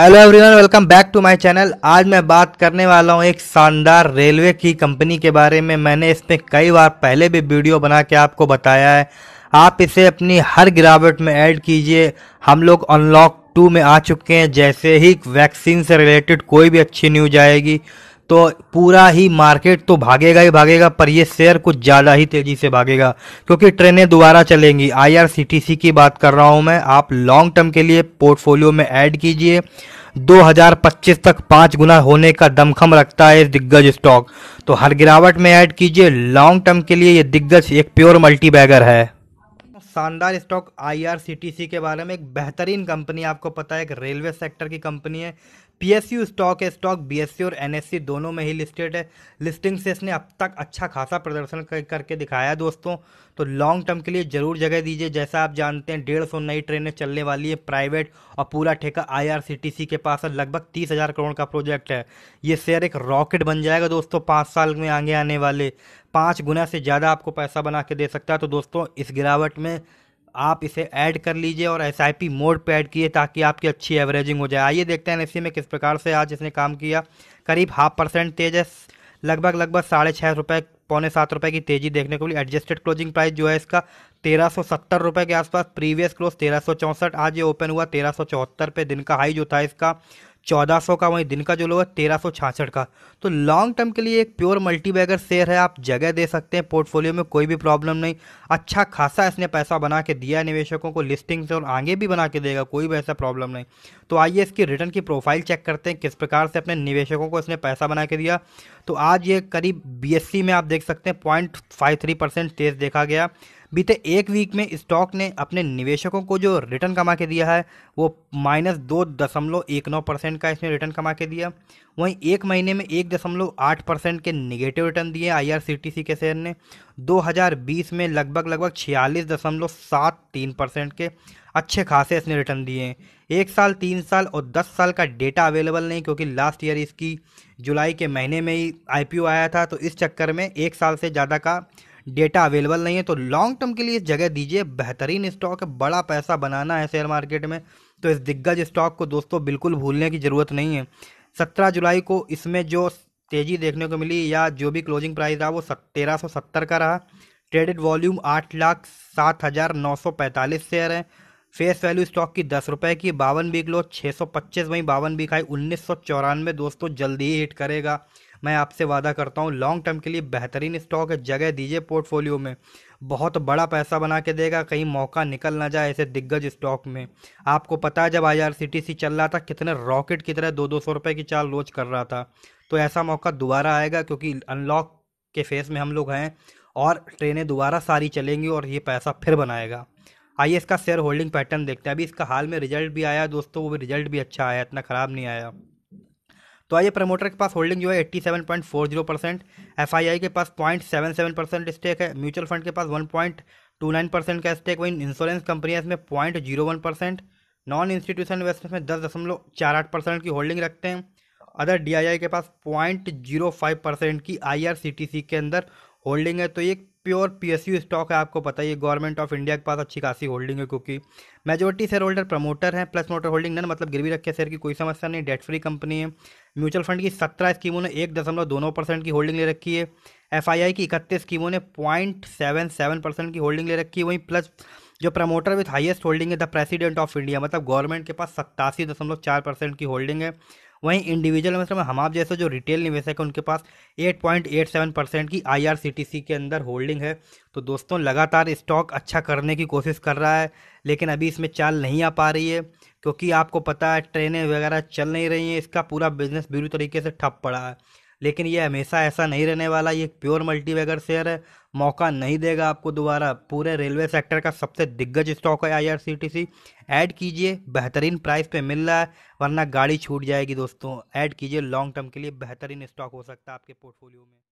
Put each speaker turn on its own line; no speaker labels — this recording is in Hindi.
hello everyone welcome back to my channel आज मैं बात करने वाला हूं एक शानदार रेलवे की कंपनी के बारे में मैंने इसमें कई बार पहले भी वीडियो बना के आपको बताया है आप इसे अपनी हर गिरावट में ऐड कीजिए हम लोग अनलॉक टू में आ चुके हैं जैसे ही वैक्सीन से रिलेटेड कोई भी अच्छी न्यूज आएगी तो पूरा ही मार्केट तो भागेगा ही भागेगा पर ये शेयर कुछ ज़्यादा ही तेज़ी से भागेगा क्योंकि ट्रेनें दोबारा चलेंगी आईआरसीटीसी की बात कर रहा हूँ मैं आप लॉन्ग टर्म के लिए पोर्टफोलियो में ऐड कीजिए 2025 तक पाँच गुना होने का दमखम रखता है दिग्गज स्टॉक तो हर गिरावट में ऐड कीजिए लॉन्ग टर्म के लिए ये दिग्गज एक प्योर मल्टी बैगर है शानदार स्टॉक आई के बारे में एक बेहतरीन कंपनी आपको पता है एक रेलवे सेक्टर की कंपनी है पीएसयू स्टॉक है स्टॉक बीएससी और एनएससी दोनों में ही लिस्टेड है लिस्टिंग से इसने अब तक अच्छा खासा प्रदर्शन कर, करके दिखाया दोस्तों तो लॉन्ग टर्म के लिए जरूर जगह दीजिए जैसा आप जानते हैं डेढ़ सौ नई ट्रेनें चलने वाली है प्राइवेट और पूरा ठेका आईआरसीटीसी के पास है लगभग तीस हज़ार करोड़ का प्रोजेक्ट है ये शेयर एक रॉकेट बन जाएगा दोस्तों पाँच साल में आगे आने वाले पाँच गुना से ज़्यादा आपको पैसा बना के दे सकता है तो दोस्तों इस गिरावट में आप इसे ऐड कर लीजिए और एस आई पी मोड पर ऐड किए ताकि आपकी अच्छी एवरेजिंग हो जाए आइए देखते हैं एन में किस प्रकार से आज इसने काम किया करीब हाफ परसेंट तेज है लगभग लगभग साढ़े छः रुपये पौने सात रुपये की तेजी देखने को मिली एडजस्टेड क्लोजिंग प्राइस जो है इसका तेरह सौ सत्तर रुपये के आसपास प्रीवियस क्लोज तेरह सौ चौंसठ आज ये ओपन हुआ तेरह सौ चौहत्तर पे दिन का हाई जो था इसका सौ का वहीं दिन का जो लो है तेरह का तो लॉन्ग टर्म के लिए एक प्योर मल्टी बैगर शेयर है आप जगह दे सकते हैं पोर्टफोलियो में कोई भी प्रॉब्लम नहीं अच्छा खासा इसने पैसा बना के दिया है निवेशकों को लिस्टिंग से और आगे भी बना के देगा कोई भी ऐसा प्रॉब्लम नहीं तो आइए इसकी रिटर्न की प्रोफाइल चेक करते हैं किस प्रकार से अपने निवेशकों को इसने पैसा बना के दिया तो आज ये करीब बी e में आप देख सकते हैं पॉइंट तेज देखा गया बीते एक वीक में स्टॉक ने अपने निवेशकों को जो रिटर्न कमा के दिया है वो माइनस दो दशमलव एक नौ परसेंट का इसने रिटर्न कमा के दिया वहीं एक महीने में एक दशमलव आठ परसेंट के निगेटिव रिटर्न दिए आईआरसीटीसी के शेयर ने 2020 में लगभग लगभग छियालीस दशमलव सात तीन परसेंट के अच्छे खासे इसने रिटर्न दिए हैं एक साल तीन साल और दस साल का डेटा अवेलेबल नहीं क्योंकि लास्ट ईयर इसकी जुलाई के महीने में ही आईपीओ आया था तो इस चक्कर में एक साल से ज़्यादा का डेटा अवेलेबल नहीं है तो लॉन्ग टर्म के लिए जगह दीजिए बेहतरीन स्टॉक है बड़ा पैसा बनाना है शेयर मार्केट में तो इस दिग्गज स्टॉक को दोस्तों बिल्कुल भूलने की ज़रूरत नहीं है सत्रह जुलाई को इसमें जो तेज़ी देखने को मिली या जो भी क्लोजिंग प्राइस रहा वो तेरह सौ सत्तर का रहा ट्रेडेड वॉल्यूम आठ लाख सात हज़ार नौ सौ पैंतालीस शेयर हैं फेस वैल्यू स्टॉक की दस रुपये की बावन बीक लो छः सौ पच्चीस वहीं बावन बीक आई उन्नीस सौ चौरानवे दोस्तों जल्दी ही हिट करेगा मैं आपसे वादा करता हूँ लॉन्ग टर्म के लिए बेहतरीन स्टॉक है जगह दीजिए पोर्टफोलियो में बहुत बड़ा पैसा बना के देगा कहीं मौका निकल ना जाए ऐसे दिग्गज स्टॉक में आपको पता है जब आई आर चल रहा था कितने रॉकेट की तरह दो दो सौ रुपये की चाल रोज कर रहा था तो ऐसा मौका दोबारा आएगा क्योंकि अनलॉक के फेस में हम लोग हैं और ट्रेनें दोबारा सारी चलेंगी और ये पैसा फिर बनाएगा आइए इसका शेयर होल्डिंग पैटर्न देखते हैं अभी इसका हाल में रिजल्ट भी आया दोस्तों वो भी रिजल्ट भी अच्छा आया इतना ख़राब नहीं आया तो आइए प्रमोटर के पास होल्डिंग जो है 87.40 परसेंट एफ के पास point seven seven percent stake है म्यूचुअल फंड के पास one point two nine percent का स्टेक वहीं इंश्योरेंस कंपनियाँ इसमें point zero one percent non institution investors में दस दशमलव चार आठ परसेंट की होल्डिंग रखते हैं अदर डी के पास पॉइंट जीरो फाइव परसेंट की आई के अंदर होल्डिंग है तो एक प्योर पीएसयू स्टॉक है आपको पता ही गवर्नमेंट ऑफ इंडिया के पास अच्छी खासी होल्डिंग है क्योंकि मेजोरिटी शेयर होल्डर प्रमोटर हैं प्लस मोटर होल्डिंग नन मतलब गिरवी रखे शेयर की कोई समस्या नहीं डेट फ्री कंपनी है म्यूचुअल फंड की सत्रह स्कीमों ने एक दशमलव दोनों परसेंट की होल्डिंग ले रखी है एफ की इकतीस स्कीमों ने पॉइंट सेवन सेवन परसेंट की होल्डिंग ले रखी है वहीं प्लस जो प्रमोटर विथ हाईएस्ट होल्डिंग है द प्रेसिडेंट ऑफ इंडिया मतलब गवर्नमेंट के पास सत्तासी दशमलव चार परसेंट की होल्डिंग है वहीं इंडिविजुअल मतलब आप जैसे जो रिटेल निवेशक है उनके पास 8.87 परसेंट की आईआरसीटीसी के अंदर होल्डिंग है तो दोस्तों लगातार स्टॉक अच्छा करने की कोशिश कर रहा है लेकिन अभी इसमें चाल नहीं आ पा रही है क्योंकि आपको पता है ट्रेनें वगैरह चल नहीं रही हैं इसका पूरा बिजनेस बुरी तरीके से ठप पड़ा है लेकिन ये हमेशा ऐसा नहीं रहने वाला ये एक प्योर मल्टीवेगर शेयर है मौका नहीं देगा आपको दोबारा पूरे रेलवे सेक्टर का सबसे दिग्गज स्टॉक है आईआरसीटीसी ऐड कीजिए बेहतरीन प्राइस पे मिल रहा है वरना गाड़ी छूट जाएगी दोस्तों ऐड कीजिए लॉन्ग टर्म के लिए बेहतरीन स्टॉक हो सकता है आपके पोर्टफोलियो में